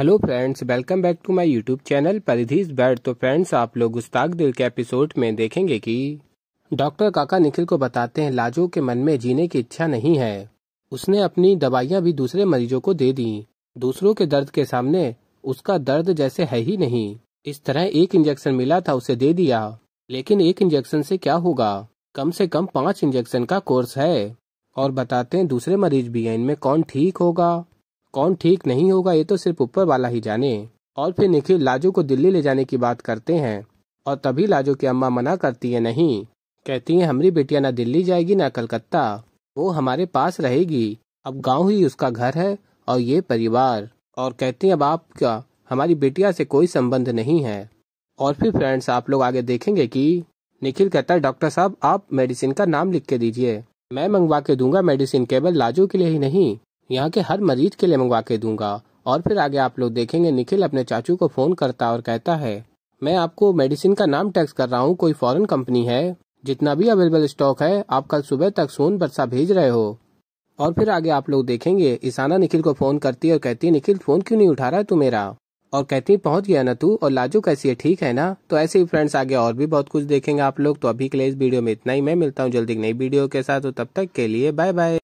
hello friends welcome back to my YouTube channel परिधीज बैड तो फ्रेंड्स आप लोग उस्ताक दिल के एपिसोड में देखेंगे कि डॉक्टर काका निखिल को बताते हैं लाजो के मन में जीने की इच्छा नहीं है उसने अपनी दवाइयां भी दूसरे मरीजों को दे दी दूसरों के दर्द के सामने उसका दर्द जैसे है ही नहीं इस तरह एक इंजेक्शन मिला था उसे दे दिया लेकिन एक इंजेक्शन से क्या होगा कम से कम पांच इंजेक्शन का कोर्स है और बताते हैं दूसरे मरीज भी हैं इनमें कौन ठीक होगा कौन ठीक नहीं होगा ये तो सिर्फ ऊपर वाला ही जाने और फिर निखिल लाजू को दिल्ली ले जाने की बात करते हैं और तभी लाजू की अम्मा मना करती है नहीं कहती है हमारी बेटिया ना दिल्ली जाएगी ना कलकत्ता वो हमारे पास रहेगी अब गांव ही उसका घर है और ये परिवार और कहते हैं अब आपका हमारी बेटिया से कोई संबंध नहीं है और फिर फ्रेंड्स आप लोग आगे देखेंगे कि निखिल कहता है डॉक्टर साहब आप मेडिसिन का नाम लिख के दीजिए मैं मंगवा के दूंगा मेडिसिन केवल लाजू के लिए ही नहीं यहाँ के हर मरीज के लिए मंगवा के दूंगा और फिर आगे आप लोग देखेंगे निखिल अपने चाचू को फोन करता और कहता है मैं आपको मेडिसिन का नाम टैक्स कर रहा हूँ कोई फॉरेन कंपनी है जितना भी अवेलेबल स्टॉक है आप कल सुबह तक सोन बरसा भेज रहे हो और फिर आगे आप लोग देखेंगे ईसाना निखिल को फोन करती है और कहती है निखिल फोन क्यों नहीं उठा रहा है तू मेरा और कहती है पहुंच गया ना तू और लाजो कैसी है ठीक है ना तो ऐसे ही फ्रेंड्स आगे और भी बहुत कुछ देखेंगे आप लोग तो अभी के लिए इस वीडियो में इतना ही मैं मिलता हूँ जल्दी नई वीडियो के साथ तो तब तक के लिए बाय बाय